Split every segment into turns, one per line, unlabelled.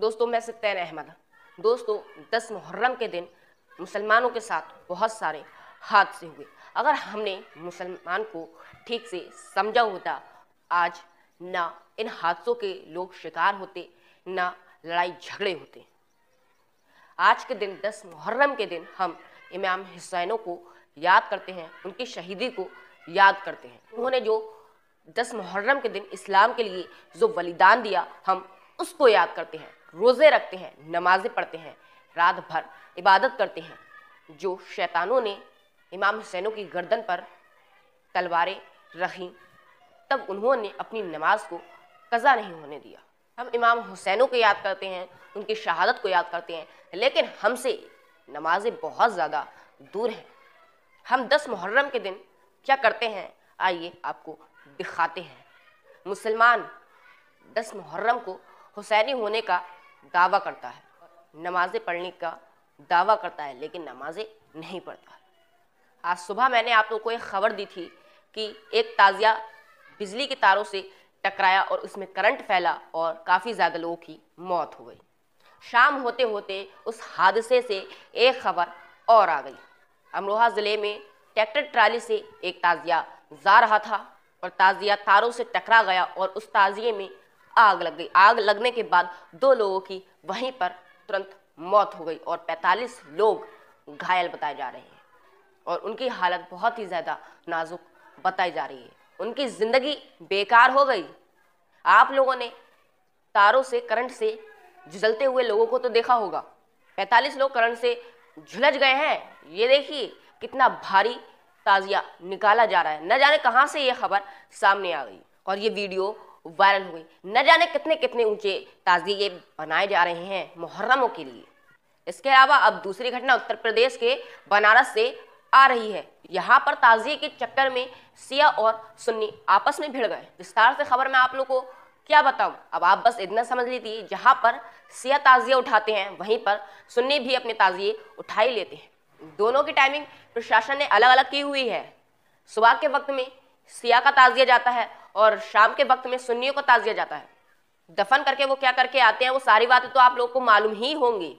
दोस्तों मैं सत्यन अहमद दोस्तों दस मुहर्रम के दिन मुसलमानों के साथ बहुत सारे हादसे हुए अगर हमने मुसलमान को ठीक से समझा होता आज ना इन हादसों के लोग शिकार होते ना लड़ाई झगड़े होते आज के दिन दस मुहर्रम के दिन हम इमाम हुसैनों को याद करते हैं उनकी शहीदी को याद करते हैं उन्होंने जो दस मुहर्रम के दिन इस्लाम के लिए जो बलिदान दिया हम उसको याद करते हैं रोज़े रखते हैं नमाजें पढ़ते हैं रात भर इबादत करते हैं जो शैतानों ने इमाम हुसैनों की गर्दन पर तलवारें रखी तब उन्होंने अपनी नमाज को कज़ा नहीं होने दिया हम इमाम हुसैनों को याद करते हैं उनकी शहादत को याद करते हैं लेकिन हमसे नमाजें बहुत ज़्यादा दूर हैं हम दस मुहर्रम के दिन क्या करते हैं आइए आपको दिखाते हैं मुसलमान दस मुहर्रम को हुसैनी होने का दावा करता है नमाजें पढ़ने का दावा करता है लेकिन नमाजें नहीं पढ़ता आज सुबह मैंने आप लोग को एक खबर दी थी कि एक ताज़िया बिजली के तारों से टकराया और उसमें करंट फैला और काफ़ी ज़्यादा लोगों की मौत हो गई शाम होते होते उस हादसे से एक खबर और आ गई अमरोहा ज़िले में ट्रैक्टर ट्राली से एक ताज़िया जा रहा था और ताज़िया तारों से टकरा गया और उस ताज़िए में आग लग गई आग लगने के बाद दो लोगों की वहीं पर तुरंत मौत हो गई और 45 लोग घायल बताए जा रहे हैं और उनकी हालत बहुत ही ज़्यादा नाजुक बताई जा रही है उनकी ज़िंदगी बेकार हो गई आप लोगों ने तारों से करंट से झुलते हुए लोगों को तो देखा होगा 45 लोग करंट से झुलझ गए हैं ये देखिए कितना भारी ताज़िया निकाला जा रहा है न जाने कहाँ से ये खबर सामने आ गई और ये वीडियो वायरल हुई न जाने कितने कितने ऊंचे ताजिए बनाए जा रहे हैं मुहर्रमों के लिए इसके अलावा अब दूसरी घटना उत्तर प्रदेश के बनारस से आ रही है यहाँ पर ताजिए के चक्कर में सिया और सुन्नी आपस में भिड़ गए विस्तार से खबर मैं आप लोग को क्या बताऊँ अब आप बस इतना समझ लीजिए जहाँ पर सिया ताजिए उठाते हैं वहीं पर सुन्नी भी अपने ताजिए उठा ही लेते हैं दोनों की टाइमिंग प्रशासन ने अलग अलग की हुई है सुबह के वक्त में सिया का ताजिया जाता है और शाम के वक्त में सुन्नियों को ताजिया जाता है दफन करके वो क्या करके आते हैं वो सारी बातें तो आप लोग को मालूम ही होंगी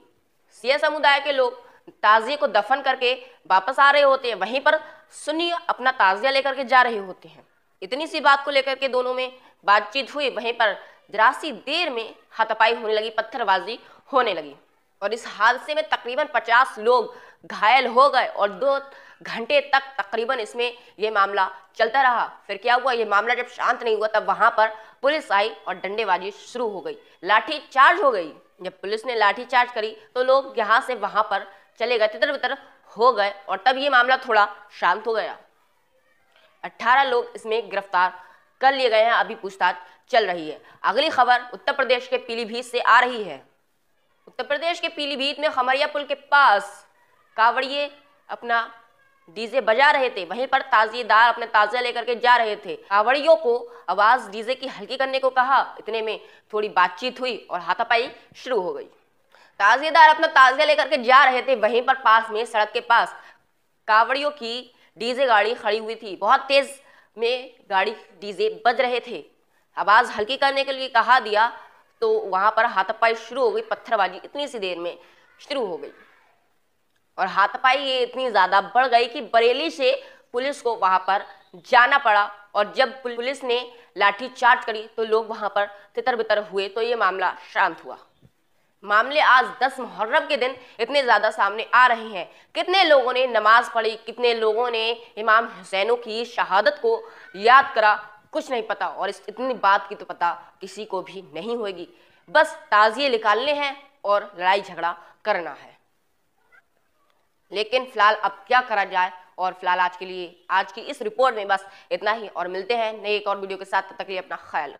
सिया समुदाय के लोग ताजिए को दफन करके वापस आ रहे होते हैं वहीं पर सुन्नी अपना ताजिया लेकर के जा रहे होते हैं इतनी सी बात को लेकर के दोनों में बातचीत हुई वहीं पर जरासी देर में हाथापाई होने लगी पत्थरबाजी होने लगी और इस हादसे में तकरीबन पचास लोग घायल हो गए और दो घंटे तक तकरीबन इसमें यह मामला चलता रहा फिर क्या हुआ यह मामला जब शांत नहीं हुआ तब वहां पर पुलिस आई और डंडेबाजी शुरू हो गई लाठी चार्ज हो गई जब पुलिस ने लाठी चार्ज करी तो लोग यहाँ से वहां पर चले गए तितर बितर हो गए और तब ये मामला थोड़ा शांत हो गया 18 लोग इसमें गिरफ्तार कर लिए गए हैं अभी पूछताछ चल रही है अगली खबर उत्तर प्रदेश के पीलीभीत से आ रही है उत्तर प्रदेश के पीलीभीत में खमरिया पुल के पास कावड़िए अपना डीजे बजा रहे थे वहीं पर ताजीदार अपने ताजे लेकर के जा रहे थे कावड़ियों को आवाज डीजे की हल्की करने को कहा इतने में थोड़ी बातचीत हुई और हाथापाई शुरू हो गई ताज़ीदार अपना ताजे लेकर के जा रहे थे वहीं पर पास में सड़क के पास कावड़ियों की डीजे गाड़ी खड़ी हुई थी बहुत तेज में गाड़ी डीजे बज रहे थे आवाज हल्की करने के लिए कहा दिया तो वहां पर हाथापाई शुरू हो गई पत्थरबाजी इतनी सी देर में शुरू हो गई और हाथापाई ये इतनी ज़्यादा बढ़ गई कि बरेली से पुलिस को वहाँ पर जाना पड़ा और जब पुलिस ने लाठी चार्ज करी तो लोग वहाँ पर तितर बितर हुए तो ये मामला शांत हुआ मामले आज 10 मुहर्रम के दिन इतने ज़्यादा सामने आ रहे हैं कितने लोगों ने नमाज पढ़ी कितने लोगों ने इमाम हुसैनों की शहादत को याद करा कुछ नहीं पता और इस इतनी बात की तो पता किसी को भी नहीं होगी बस ताज़िए निकालने हैं और लड़ाई झगड़ा करना है लेकिन फिलहाल अब क्या करा जाए और फिलहाल आज के लिए आज की इस रिपोर्ट में बस इतना ही और मिलते हैं नए एक और वीडियो के साथ तब तक लिए अपना ख्याल